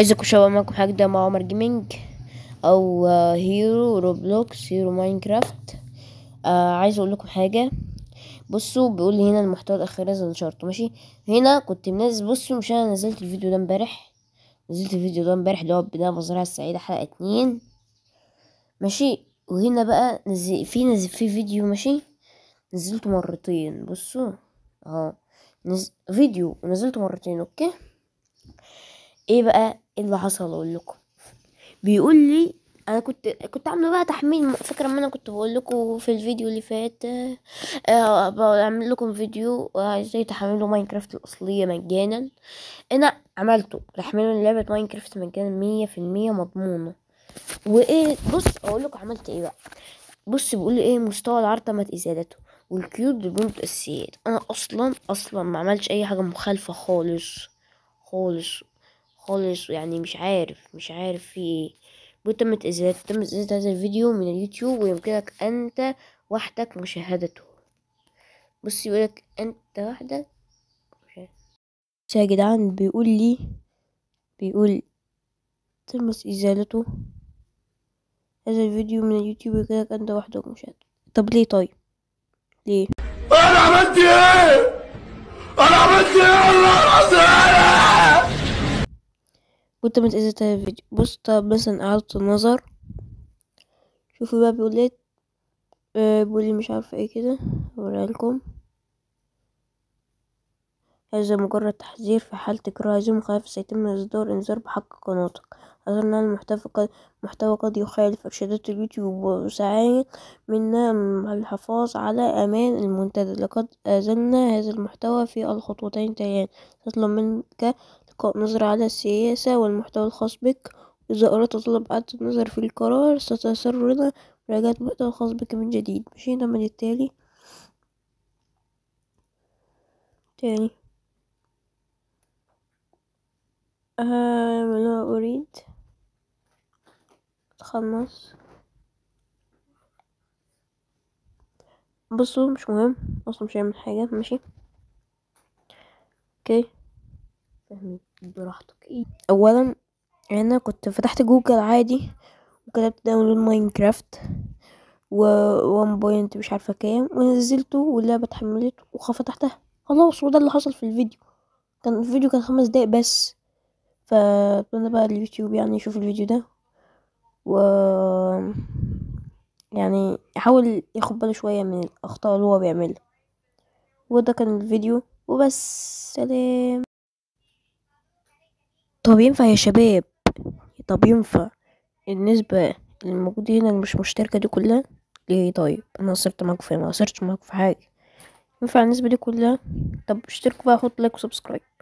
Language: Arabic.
ازيكم شباب معكم حاجة مع عمر جيمنج او آه، هيرو روبلوكس هيرو ماينكرافت آه عايز اقول لكم حاجة بصوا بيقول لي هنا المحتوى الاخير اذا نشرته ماشي هنا كنت منزل بصوا مش انا نزلت الفيديو ده امبارح نزلت الفيديو ده امبارح اللي هو بناء مزرعة السعيدة حلقة اتنين ماشي وهنا بقى نزل في نزل في فيديو ماشي نزلته مرتين بصوا اهو نز... فيديو ونزلته مرتين اوكي ايه بقى اللي حصل اقول لكم بيقول لي انا كنت كنت عامله بقى تحميل فاكره ما انا كنت بقول لكم في الفيديو اللي فات أه بعمل لكم فيديو ازاي تحملوا ماينكرافت الاصليه مجانا انا عملته تحميل لعبه ماينكرافت مجانا مية في المية مضمونه وايه بص اقول لكم عملت ايه بقى بص بيقول ايه مستوى العرض تمت ازالته والكيوت بنت السيد انا اصلا اصلا ما عملتش اي حاجه مخالفه خالص خالص خالص يعني مش عارف مش عارف في ايه وتمت ازالة تم ازالة هذا الفيديو من اليوتيوب ويمكنك انت وحدك مشاهدته بص يقولك انت وحدك بس يا جدعان بيقول لي بيقول تم ازالته هذا الفيديو من اليوتيوب يمكنك انت وحدك مشاهدته طب ليه طيب ليه انا عملت ايه انا عملت ايه الله العظيم وانت متأذي تاني الفيديو بص طب مثلا اعادة النظر شوفوا بقى بيقول ايه آه بيقول إيه، مش عارفه ايه كده اوريها هذا مجرد تحذير في حال تكرار هذه المخالفة سيتم إصدار إنذار بحق قناتك أظن أن المحتوى قد, المحتوى قد يخالف إرشادات اليوتيوب وسعي منا الحفاظ على أمان المنتدى لقد أزلنا هذا المحتوى في الخطوتين تليان تطلب منك إلقاء نظرة على السياسة والمحتوى الخاص بك إذا أردت طلب إعادة النظر في القرار ستسرنا مراجعة المحتوى الخاص بك من جديد مشينا من التالي تاني أهم لا أريد أتخلص بصوا مش مهم أصلا مش هيعمل حاجة ماشي اوكي فهمت براحتك إيه؟ اولا انا كنت فتحت جوجل عادي وكتبت داونلود ماينكرافت و وان بوينت مش عارفه كام ونزلته واللعبه اتحملت وفتحتها خلاص وده اللي حصل في الفيديو كان الفيديو كان خمس دقايق بس فاتمنى بقى اليوتيوب يعني يشوف الفيديو ده و يعني يحاول ياخد باله شويه من الاخطاء اللي هو بيعملها وده كان الفيديو وبس سلام طب ينفع يا شباب طب ينفع النسبة الموجودة هنا مش مشتركة دي كلها ليه طيب انا صرت معاكم في إيه؟ ما صرتش معاكم في حاجة ينفع النسبة دي كلها طب اشتركوا بقى حط لايك وسبسكرايب